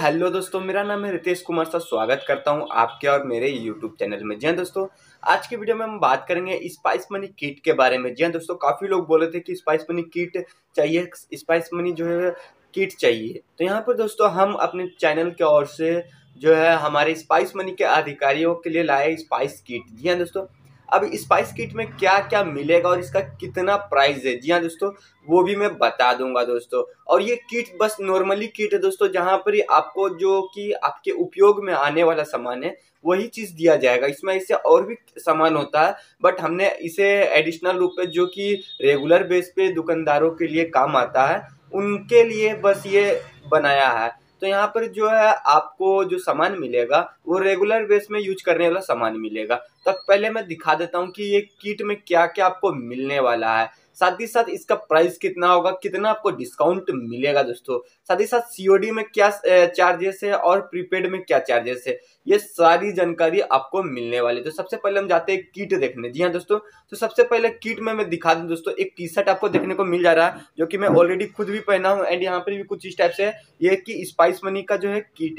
hello दोस्तों मेरा नाम है रितेश कुमार सर स्वागत करता हूं आपके और मेरे यूट्यूब चैनल में जी हाँ दोस्तों आज की वीडियो में हम बात करेंगे स्पाइस मनी किट के बारे में जी हाँ दोस्तों काफ़ी लोग बोले थे कि स्पाइस मनी किट चाहिए स्पाइस मनी जो है किट चाहिए तो यहाँ पर दोस्तों हम अपने चैनल की ओर से जो है हमारे स्पाइस मनी के अधिकारियों के लिए लाए स्पाइस किट जी हाँ दोस्तों अब स्पाइस किट में क्या क्या मिलेगा और इसका कितना प्राइस है जी हाँ दोस्तों वो भी मैं बता दूंगा दोस्तों और ये किट बस नॉर्मली किट है दोस्तों जहाँ पर आपको जो कि आपके उपयोग में आने वाला सामान है वही चीज़ दिया जाएगा इसमें इससे और भी सामान होता है बट हमने इसे एडिशनल रूप में जो कि रेगुलर बेस पे दुकानदारों के लिए काम आता है उनके लिए बस ये बनाया है तो यहाँ पर जो है आपको जो सामान मिलेगा वो रेगुलर बेस में यूज करने वाला सामान मिलेगा तब पहले मैं दिखा देता हूँ कि ये किट में क्या क्या आपको मिलने वाला है साथ ही साथ इसका प्राइस कितना होगा कितना आपको डिस्काउंट मिलेगा दोस्तों साथ ही साथ सीओडी में क्या चार्जेस है और प्रीपेड में क्या चार्जेस है ये सारी जानकारी आपको मिलने वाली तो सबसे पहले हम जाते हैं किट देखने जी हाँ दोस्तों तो सबसे पहले किट में मैं दिखा दूँ दोस्तों एक टी शर्ट आपको देखने को मिल जा रहा है जो कि मैं ऑलरेडी खुद भी पहना हूँ एंड यहाँ पर भी कुछ इस टाइप से ये कि स्पाइस मनी का जो है किट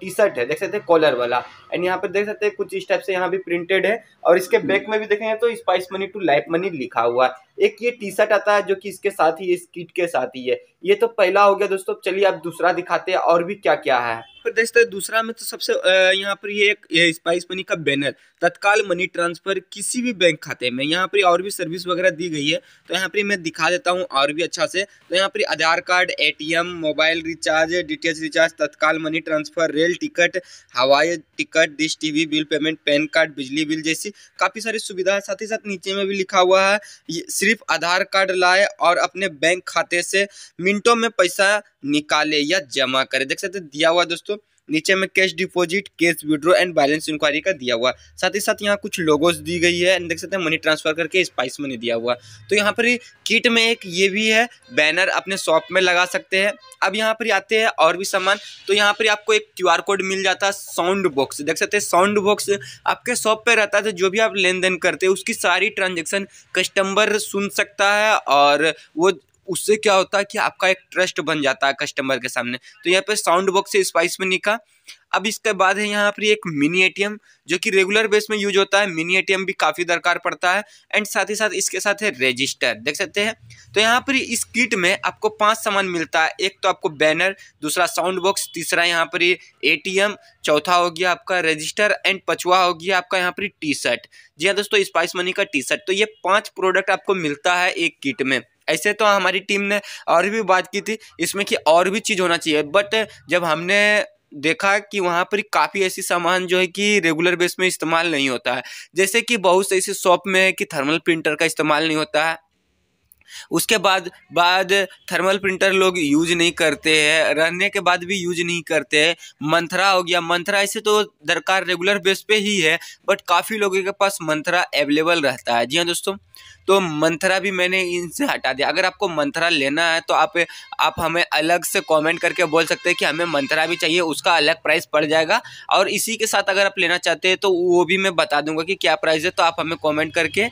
टी शर्ट है देख सकते हैं कॉलर वाला एंड यहाँ पर देख सकते हैं कुछ इस टाइप से यहाँ भी प्रिंट लिमिटेड है और इसके बैक में भी देखेंगे तो spice money to life money लिखा हुआ है एक ये टी शर्ट आता है जो कि इसके साथ ही इस किट के साथ ही है ये तो पहला हो गया दोस्तों चलिए आप दूसरा दिखाते हैं और भी क्या क्या है पर दोस्तों दूसरा में तो सबसे यहाँ पर ये एक स्पाइस मनी का बैनर तत्काल मनी ट्रांसफर किसी भी बैंक खाते में यहाँ पर और भी सर्विस वगैरह दी गई है तो यहाँ पर मैं दिखा देता हूँ और भी अच्छा से तो यहाँ पर Aadhaar card ATM mobile recharge DTH recharge तत्काल मनी ट्रांसफर रेल टिकट हवाई ticket dish TV bill payment pan card बिजली बिल जैसी काफ़ी सारी सुविधा है साथ ही साथ नीचे में भी लिखा हुआ है सिर्फ आधार कार्ड लाए और अपने बैंक खाते से मिनटों में पैसा निकाले या जमा करें देख सकते दिया हुआ दोस्तों नीचे में cash deposit cash withdraw and balance enquiry का दिया हुआ साथ ही साथ यहाँ कुछ लोगोस दी गई है देख सकते हैं मनी ट्रांसफर करके स्पाइस मनी दिया हुआ तो यहाँ पर किट में एक ये भी है बैनर अपने शॉप में लगा सकते हैं अब यहाँ पर आते हैं और भी सामान तो यहाँ पर आपको एक क्यू कोड मिल जाता है साउंड बॉक्स देख सकते हैं साउंड बॉक्स आपके शॉप पर रहता है तो जो भी आप लेन देन करते हैं उसकी सारी ट्रांजेक्शन कस्टमर सुन सकता है और वो उससे क्या होता है कि आपका एक ट्रस्ट बन जाता है कस्टमर के सामने तो यहाँ पे साउंड बॉक्स है स्पाइस मनी का अब इसके बाद है यहाँ पर एक मिनी एटीएम जो कि रेगुलर बेस में यूज होता है मिनी एटीएम भी काफ़ी दरकार पड़ता है एंड साथ ही साथ इसके साथ है रजिस्टर देख सकते हैं तो यहाँ पर इस किट में आपको पांच सामान मिलता है एक तो आपको बैनर दूसरा साउंड बॉक्स तीसरा यहाँ पर एम चौथा हो गया आपका रजिस्टर एंड पचवा हो गया आपका यहाँ पर टी शर्ट जी हाँ दोस्तों स्पाइस मनी का टी शर्ट तो ये पाँच प्रोडक्ट आपको मिलता है एक किट में ऐसे तो हमारी टीम ने और भी बात की थी इसमें कि और भी चीज़ होना चाहिए बट जब हमने देखा कि वहाँ पर काफ़ी ऐसी सामान जो है कि रेगुलर बेस में इस्तेमाल नहीं होता है जैसे कि बहुत से ऐसे शॉप में है कि थर्मल प्रिंटर का इस्तेमाल नहीं होता है उसके बाद बाद थर्मल प्रिंटर लोग यूज नहीं करते हैं रहने के बाद भी यूज नहीं करते हैं मंथरा हो गया मंथरा ऐसे तो दरकार रेगुलर बेस पे ही है बट काफ़ी लोगों के पास मंथरा अवेलेबल रहता है जी हाँ दोस्तों तो मंथरा भी मैंने इनसे हटा दिया अगर आपको मंथरा लेना है तो आप आप हमें अलग से कमेंट करके बोल सकते हैं कि हमें मंथरा भी चाहिए उसका अलग प्राइस पड़ जाएगा और इसी के साथ अगर आप लेना चाहते हैं तो वो भी मैं बता दूंगा कि क्या प्राइस है तो आप हमें कमेंट करके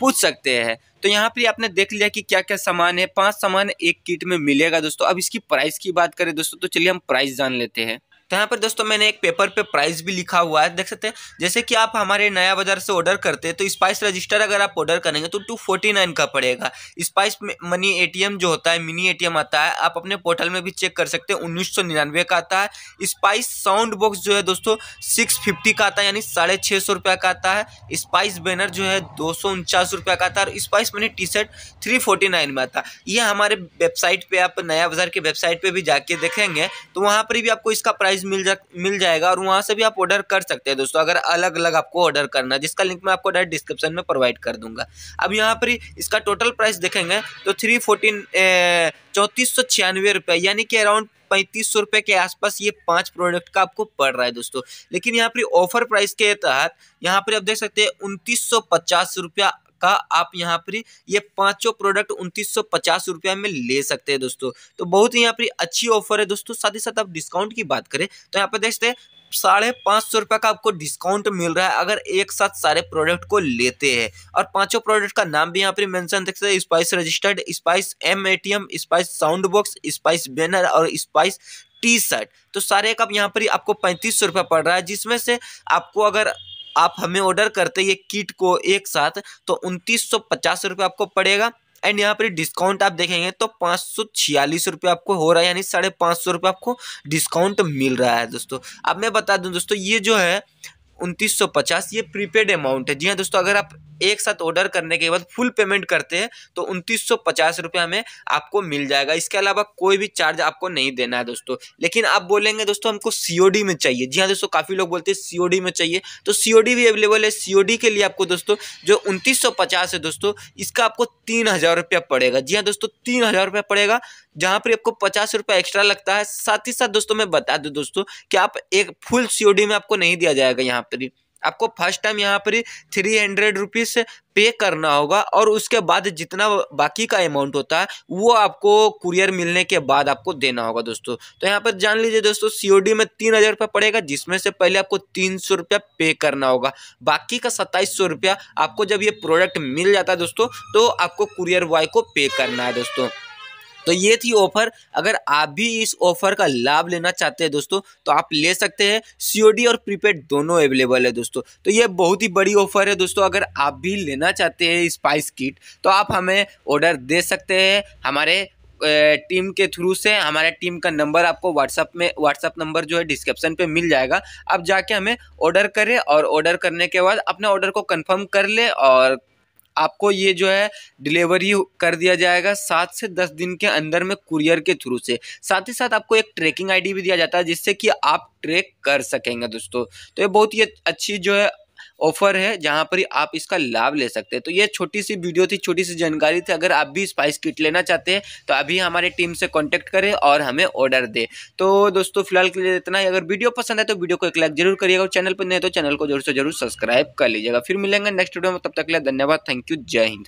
पूछ सकते हैं तो यहाँ पर आपने देख लिया कि क्या क्या सामान है पांच सामान एक किट में मिलेगा दोस्तों अब इसकी प्राइस की बात करें दोस्तों तो चलिए हम प्राइस जान लेते हैं तो यहाँ पर दोस्तों मैंने एक पेपर पे प्राइस भी लिखा हुआ है देख सकते हैं जैसे कि आप हमारे नया बाजार से ऑर्डर करते हैं तो स्पाइस रजिस्टर अगर आप ऑर्डर करेंगे तो टू फोर्टी नाइन का पड़ेगा स्पाइस मनी एटीएम जो होता है मिनी एटीएम आता है आप अपने पोर्टल में भी चेक कर सकते हैं उन्नीस सौ निन्यानवे का आता है स्पाइस साउंड बॉक्स जो है दोस्तों सिक्स फिफ्टी का आता है यानी साढ़े छः सौ रुपये का आता है स्पाइस बैनर जो है दो सौ उनचास रुपये का आता है और spice money T shirt three forty nine में आता है ये हमारे वेबसाइट पर आप नया बाजार के वेबसाइट पर भी जाके देखेंगे तो वहाँ पर भी आपको इसका प्राइस प्राइस मिल जा मिल जाएगा और वहाँ से भी आप ऑर्डर कर सकते हैं दोस्तों अगर अलग अलग आपको ऑर्डर करना है जिसका लिंक मैं आपको डायरेक्ट डिस्क्रिप्शन में प्रोवाइड कर दूंगा अब यहाँ पर इसका टोटल प्राइस देखेंगे तो थ्री फोर्टीन चौंतीस सौ छियानवे रुपये यानी कि अराउंड पैंतीस सौ रुपये के आसपास ये पांच प्रोडक्ट का आपको पड़ रहा है दोस्तों लेकिन यहाँ पर ऑफर प्राइस के तहत यहाँ पर आप देख सकते हैं उनतीस सौ पचास रुपया का आप यहाँ पर ये पांचों प्रोडक्ट उन्तीस रुपया में ले सकते हैं दोस्तों तो बहुत ही यहाँ पर अच्छी ऑफर है दोस्तों साथ ही साथ आप डिस्काउंट की बात करें तो यहाँ पर देखते हैं साढ़े पाँच सौ रुपये का आपको डिस्काउंट मिल रहा है अगर एक साथ सारे प्रोडक्ट को लेते हैं और पांचों प्रोडक्ट का नाम भी यहाँ पर मेंशन देख सकते हैं spice registered spice M A T M spice sound box spice banner और स्पाइस टी शर्ट तो सारे का यहाँ पर आपको पैंतीस सौ रुपये पड़ रहा है जिसमें से आपको अगर आप हमें ऑर्डर करते ये किट को एक साथ तो उनतीस सौ पचास रुपये आपको पड़ेगा एंड यहाँ पर डिस्काउंट आप देखेंगे तो पाँच सौ छियालीस रुपये आपको हो रहा है यानी साढ़े पाँच सौ रुपये आपको डिस्काउंट मिल रहा है दोस्तों अब मैं बता दूँ दोस्तों ये जो है उनतीस सौ पचास ये प्रीपेड अमाउंट है जी हाँ दोस्तों अगर आप एक साथ ऑर्डर करने के बाद फुल पेमेंट करते हैं तो उनतीस सौ पचास रुपया हमें आपको मिल जाएगा इसके अलावा कोई भी चार्ज आपको नहीं देना है दोस्तों लेकिन आप बोलेंगे दोस्तों हमको सीओडी में चाहिए जी हाँ दोस्तों काफ़ी लोग बोलते हैं सीओडी में चाहिए तो सीओडी भी अवेलेबल है सीओडी के लिए आपको दोस्तों जो उनतीस सौ पचास है दोस्तों इसका आपको तीन हज़ार रुपया पड़ेगा जी हाँ दोस्तों तीन हज़ार रुपया पड़ेगा जहाँ पर आपको पचास रुपया एक्स्ट्रा लगता है साथ ही साथ दोस्तों मैं बता दूँ दोस्तों कि आप एक फुल सी में आपको नहीं दिया जाएगा यहाँ पर आपको फर्स्ट टाइम यहाँ पर थ्री हंड्रेड रुपीज़ पे करना होगा और उसके बाद जितना बाकी का अमाउंट होता है वो आपको कुरियर मिलने के बाद आपको देना होगा दोस्तों तो यहाँ पर जान लीजिए दोस्तों सीओडी में तीन हज़ार रुपया पड़ेगा जिसमें से पहले आपको तीन सौ रुपया पे करना होगा बाकी का सत्ताईस सौ रुपया आपको जब ये प्रोडक्ट मिल जाता है दोस्तों तो आपको कुरियर बॉय को पे करना है दोस्तों तो ये थी ऑफर अगर आप भी इस ऑफर का लाभ लेना चाहते हैं दोस्तों तो आप ले सकते हैं सीओडी और प्रीपेड दोनों अवेलेबल है दोस्तों तो ये बहुत ही बड़ी ऑफर है दोस्तों अगर आप भी लेना चाहते हैं स्पाइस किट तो आप हमें ऑर्डर दे सकते हैं हमारे टीम के थ्रू से हमारे टीम का नंबर आपको व्हाट्सअप में व्हाट्सअप नंबर जो है डिस्क्रिप्शन पे मिल जाएगा आप जाके हमें ऑर्डर करें और ऑर्डर करने के बाद अपने ऑर्डर को कंफर्म कर ले और आपको ये जो है डिलीवरी कर दिया जाएगा सात से दस दिन के अंदर में कुरियर के थ्रू से साथ ही साथ आपको एक ट्रैकिंग आईडी भी दिया जाता है जिससे कि आप ट्रैक कर सकेंगे दोस्तों तो ये बहुत ही अच्छी जो है ऑफर है जहाँ पर आप इसका लाभ ले सकते हैं तो ये छोटी सी वीडियो थी छोटी सी जानकारी थी अगर आप भी स्पाइस किट लेना चाहते हैं तो अभी हमारे टीम से कॉन्टैक्ट करें और हमें ऑर्डर दें तो दोस्तों फिलहाल के लिए इतना ही अगर वीडियो पसंद है तो वीडियो को एक लाइक जरूर करिएगा और चैनल पर नहीं तो चैनल को जरूर से जरूर सब्सक्राइब कर लीजिएगा फिर मिलेंगे नेक्स्ट वीडियो में तब तक के लिए धन्यवाद थैंक यू जय हिंद